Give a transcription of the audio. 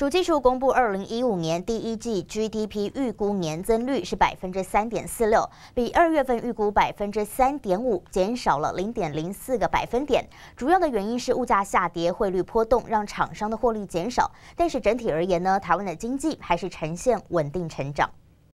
主技术公布，二零一五年第一季 GDP 预估年增率是百分之三点四六，比二月份预估百分之三点五减少了零点零四个百分点。主要的原因是物价下跌、汇率波动，让厂商的获利减少。但是整体而言呢，台湾的经济还是呈现稳定成长。